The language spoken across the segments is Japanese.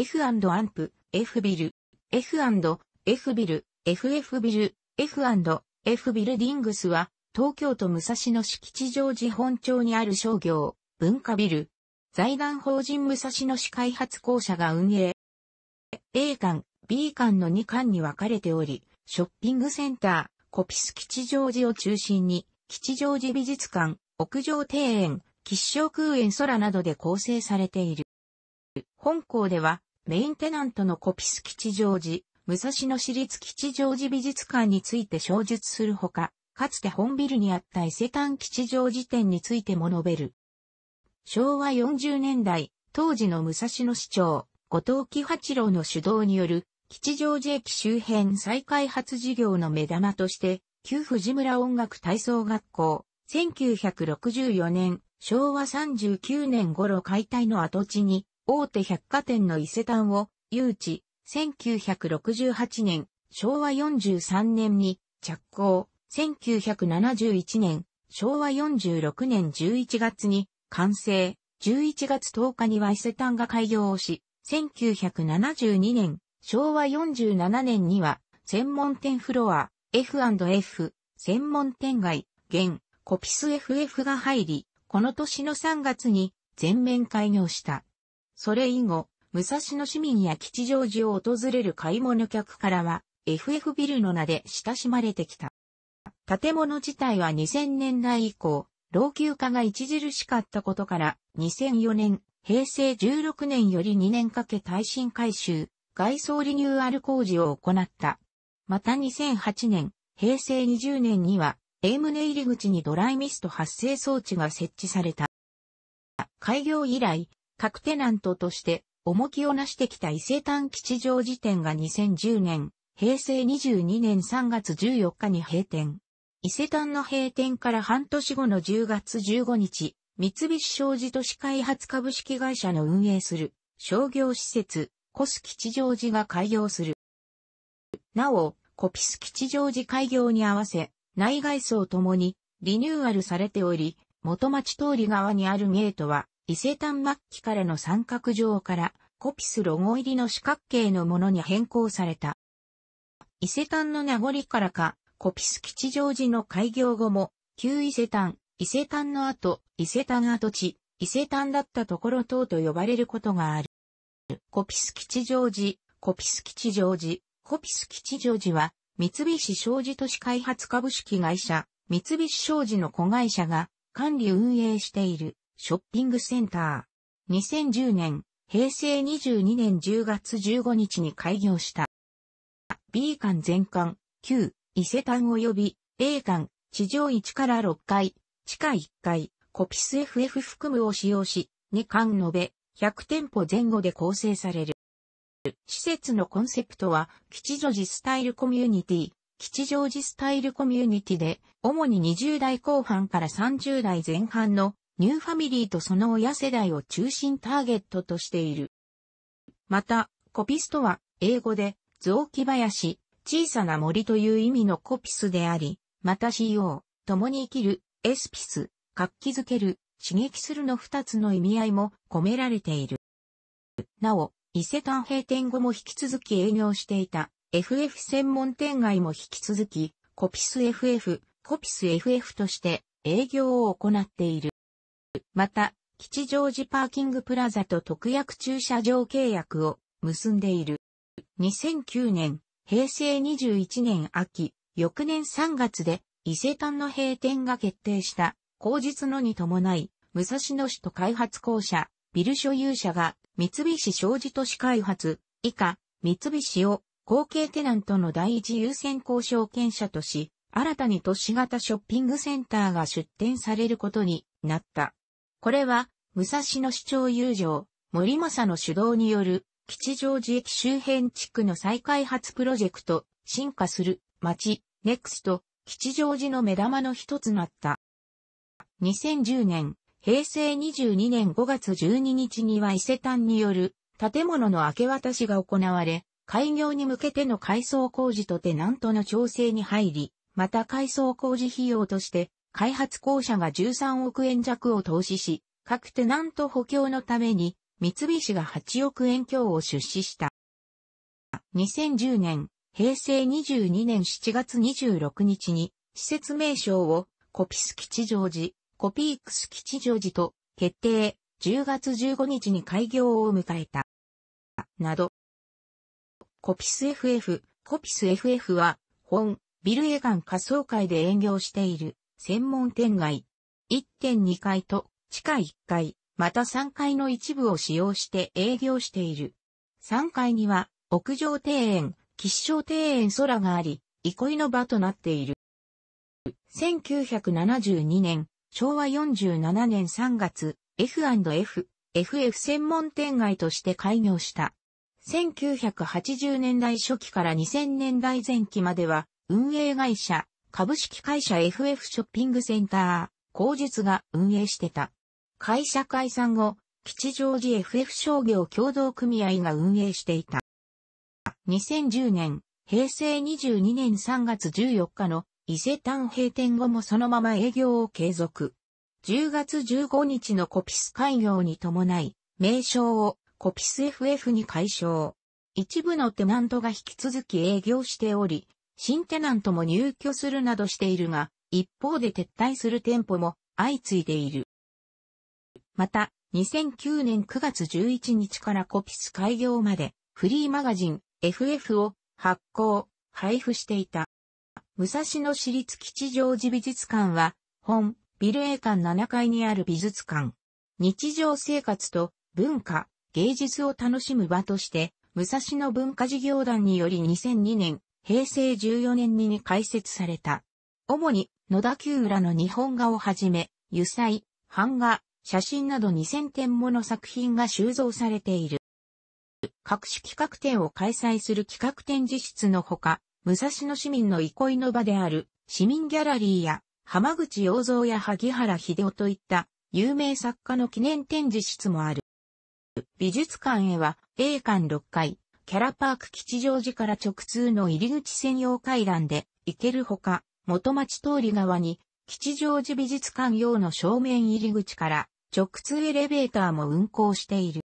F& アンプ、F ビル、F& F ビル、FF ビル、F& F ビルディングスは、東京都武蔵野市吉祥寺本町にある商業、文化ビル、財団法人武蔵野市開発公社が運営。A 館、B 館の2館に分かれており、ショッピングセンター、コピス吉祥寺を中心に、吉祥寺美術館、屋上庭園、吉祥空園空などで構成されている。本校では、メインテナントのコピス吉祥寺、武蔵野市立吉祥寺美術館について詳述するほか、かつて本ビルにあった伊勢丹吉祥寺店についても述べる。昭和40年代、当時の武蔵野市長、後藤喜八郎の主導による、吉祥寺駅周辺再開発事業の目玉として、旧藤村音楽体操学校、1964年、昭和39年頃解体の跡地に、大手百貨店の伊勢丹を誘致、1968年、昭和43年に着工、1971年、昭和46年11月に完成、11月10日には伊勢丹が開業をし、1972年、昭和47年には、専門店フロア、F&F、専門店街、現、コピス FF が入り、この年の3月に全面開業した。それ以後、武蔵野市民や吉祥寺を訪れる買い物客からは、FF ビルの名で親しまれてきた。建物自体は2000年代以降、老朽化が著しかったことから、2004年、平成16年より2年かけ耐震改修、外装リニューアル工事を行った。また2008年、平成20年には、エイムネ入り口にドライミスト発生装置が設置された。開業以来、各テナントとして重きをなしてきた伊勢丹吉祥寺店が2010年、平成22年3月14日に閉店。伊勢丹の閉店から半年後の10月15日、三菱商事都市開発株式会社の運営する商業施設、コス吉祥寺が開業する。なお、コピス吉祥寺開業に合わせ、内外装ともにリニューアルされており、元町通り側にあるゲートは伊勢丹末期からの三角状からコピスロゴ入りの四角形のものに変更された。伊勢丹の名残からか、コピス吉祥寺の開業後も、旧伊勢丹、伊勢丹の後、伊勢丹跡地、伊勢丹だったところ等と呼ばれることがある。コピス吉祥寺、コピス吉祥寺、コピス吉祥寺は、三菱商事都市開発株式会社、三菱商事の子会社が管理運営しているショッピングセンター。2010年、平成22年10月15日に開業した。B 館全館、旧、伊勢丹及び A 館、地上1から6階、地下1階、コピス FF 含むを使用し、2館延べ、100店舗前後で構成される。施設のコンセプトは、吉祥寺スタイルコミュニティ、吉祥寺スタイルコミュニティで、主に20代後半から30代前半のニューファミリーとその親世代を中心ターゲットとしている。また、コピスとは、英語で、雑木林、小さな森という意味のコピスであり、また CO、共に生きる、エスピス、活気づける、刺激するの二つの意味合いも込められている。なお、伊勢丹閉店後も引き続き営業していた FF 専門店街も引き続き、コピス FF、コピス FF として営業を行っている。また、吉祥寺パーキングプラザと特約駐車場契約を結んでいる。2009年、平成21年秋、翌年3月で伊勢丹の閉店が決定した口実のに伴い、武蔵野市と開発公社、ビル所有者が三菱商事都市開発、以下、三菱を後継テナントの第一優先交渉権者とし、新たに都市型ショッピングセンターが出展されることになった。これは、武蔵野市長友情、森正の主導による、吉祥寺駅周辺地区の再開発プロジェクト、進化する、街、ネクスト、吉祥寺の目玉の一つなった。2010年、平成22年5月12日には伊勢丹による建物の明け渡しが行われ、開業に向けての改装工事とテナントの調整に入り、また改装工事費用として開発公社が13億円弱を投資し、各テナント補強のために、三菱が8億円強を出資した。2010年、平成22年7月26日に、施設名称をコピス吉祥寺、コピークス吉祥寺と決定、10月15日に開業を迎えた。など。コピス FF、コピス FF は、本、ビルエガン仮想会で営業している。専門店街。1.2階と地下1階、また3階の一部を使用して営業している。3階には屋上庭園、吉祥庭園空があり、憩いの場となっている。1972年、昭和47年3月、F&F、FF 専門店街として開業した。1980年代初期から2000年代前期までは、運営会社、株式会社 FF ショッピングセンター、工術が運営してた。会社解散後、吉祥寺 FF 商業共同組合が運営していた。2010年、平成22年3月14日の伊勢丹閉店後もそのまま営業を継続。10月15日のコピス開業に伴い、名称をコピス FF に解消。一部のテナントが引き続き営業しており、新テナントも入居するなどしているが、一方で撤退する店舗も相次いでいる。また、2009年9月11日からコピス開業まで、フリーマガジン FF を発行、配布していた。武蔵野市立吉祥寺美術館は、本、ビル A 館7階にある美術館。日常生活と文化、芸術を楽しむ場として、武蔵野文化事業団により2002年平成14年に開設された。主に野田急浦の日本画をはじめ、油彩、版画、写真など2000点もの作品が収蔵されている。各種企画展を開催する企画展示室のほか、武蔵野市民の憩いの場である市民ギャラリーや浜口洋蔵や萩原秀夫といった有名作家の記念展示室もある。美術館へは A 館6階、キャラパーク吉祥寺から直通の入り口専用階段で行けるほか、元町通り側に吉祥寺美術館用の正面入り口から直通エレベーターも運行している。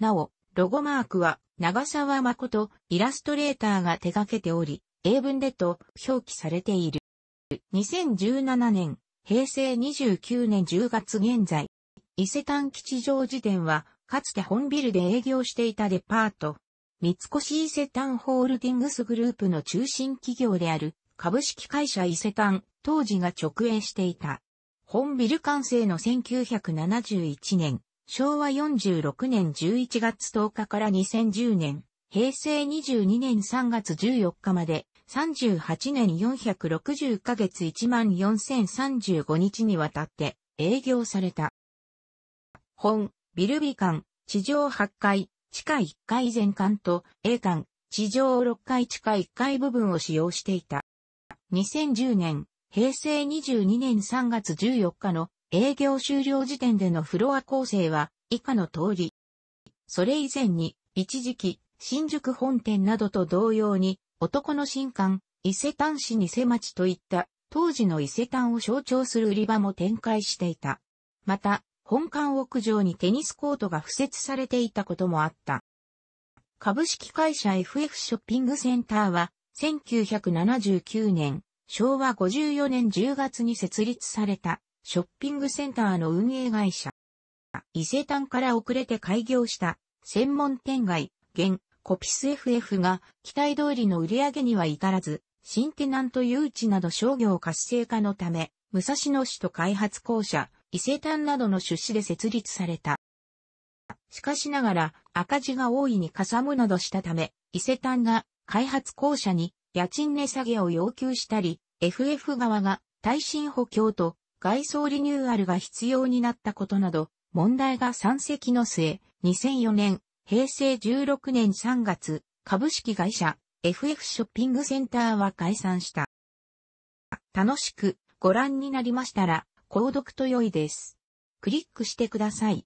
なお、ロゴマークは長沢誠イラストレーターが手掛けており、英文でと表記されている。2017年、平成29年10月現在、伊勢丹吉祥寺店は、かつて本ビルで営業していたデパート、三越伊勢丹ホールディングスグループの中心企業である株式会社伊勢丹、当時が直営していた。本ビル完成の1971年、昭和46年11月10日から2010年、平成22年3月14日まで、38年460ヶ月14,035日にわたって営業された。本、ビルビ館、地上8階、地下1階全館と A 館、地上6階地下1階部分を使用していた。2010年、平成22年3月14日の営業終了時点でのフロア構成は以下の通り。それ以前に、一時期、新宿本店などと同様に、男の新館、伊勢丹市に瀬町といった、当時の伊勢丹を象徴する売り場も展開していた。また、本館屋上にテニスコートが付設されていたこともあった。株式会社 FF ショッピングセンターは、1979年、昭和54年10月に設立された、ショッピングセンターの運営会社。伊勢丹から遅れて開業した、専門店街、現、コピス FF が、期待通りの売り上げには至らず、新テナント誘致など商業活性化のため、武蔵野市と開発公社、伊勢丹などの出資で設立された。しかしながら赤字が大いにかさむなどしたため、伊勢丹が開発公社に家賃値下げを要求したり、FF 側が耐震補強と外装リニューアルが必要になったことなど、問題が山積の末、2004年、平成16年3月、株式会社 FF ショッピングセンターは解散した。楽しくご覧になりましたら、購読と良いです。クリックしてください。